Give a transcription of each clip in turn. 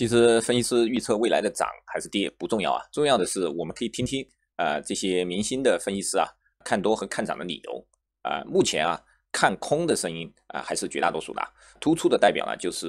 其实分析师预测未来的涨还是跌不重要啊，重要的是我们可以听听啊这些明星的分析师啊看多和看涨的理由啊。目前啊看空的声音啊还是绝大多数的，突出的代表呢就是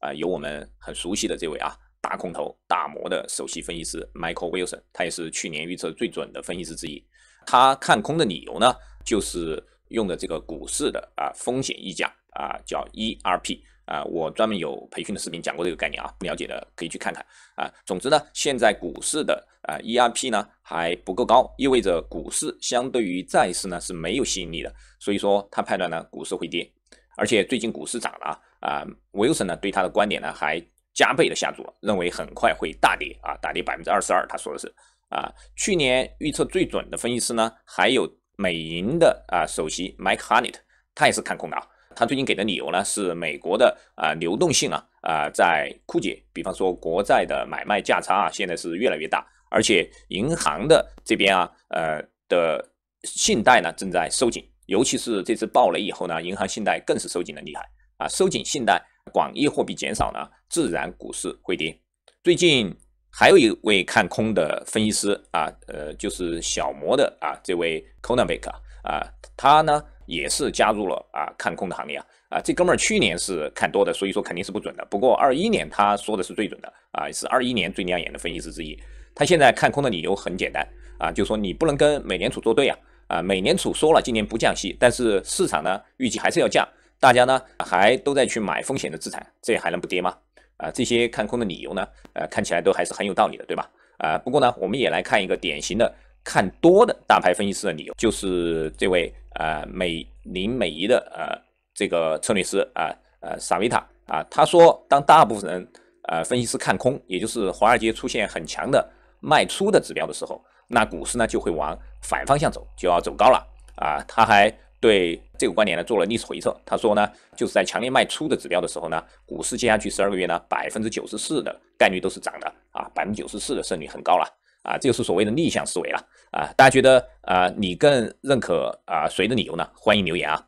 啊有我们很熟悉的这位啊大空头打磨的首席分析师 Michael Wilson，他也是去年预测最准的分析师之一。他看空的理由呢就是用的这个股市的啊风险溢价啊叫 ERP。啊，我专门有培训的视频讲过这个概念啊，不了解的可以去看看啊。总之呢，现在股市的啊 E R P 呢还不够高，意味着股市相对于债市呢是没有吸引力的，所以说他判断呢股市会跌，而且最近股市涨了啊，啊，Wilson 呢对他的观点呢还加倍的下注了，认为很快会大跌啊，大跌百分之二十二，他说的是啊，去年预测最准的分析师呢还有美银的啊首席 Mike Honeyt，他也是看空的啊。他最近给的理由呢，是美国的啊流动性啊啊在枯竭，比方说国债的买卖价差啊，现在是越来越大，而且银行的这边啊呃的信贷呢正在收紧，尤其是这次暴雷以后呢，银行信贷更是收紧的厉害啊，收紧信贷，广义货币减少呢，自然股市会跌。最近还有一位看空的分析师啊，呃，就是小摩的啊这位 k o n a b e k 啊，他呢。也是加入了啊看空的行列啊啊这哥们儿去年是看多的，所以说肯定是不准的。不过二一年他说的是最准的啊，是二一年最亮眼的分析师之一。他现在看空的理由很简单啊，就说你不能跟美联储作对啊啊，美联储说了今年不降息，但是市场呢预计还是要降，大家呢还都在去买风险的资产，这还能不跌吗？啊，这些看空的理由呢，呃看起来都还是很有道理的，对吧？啊，不过呢，我们也来看一个典型的。看多的大牌分析师的理由，就是这位呃美林美怡的呃这个策略师啊呃萨维塔啊，他说当大部分人呃分析师看空，也就是华尔街出现很强的卖出的指标的时候，那股市呢就会往反方向走，就要走高了啊。他还对这个观点呢做了历史回测，他说呢就是在强烈卖出的指标的时候呢，股市接下去十二个月呢百分之九十四的概率都是涨的啊，百分之九十四的胜率很高了。啊，这就是所谓的逆向思维了啊！大家觉得啊，你更认可啊谁的理由呢？欢迎留言啊！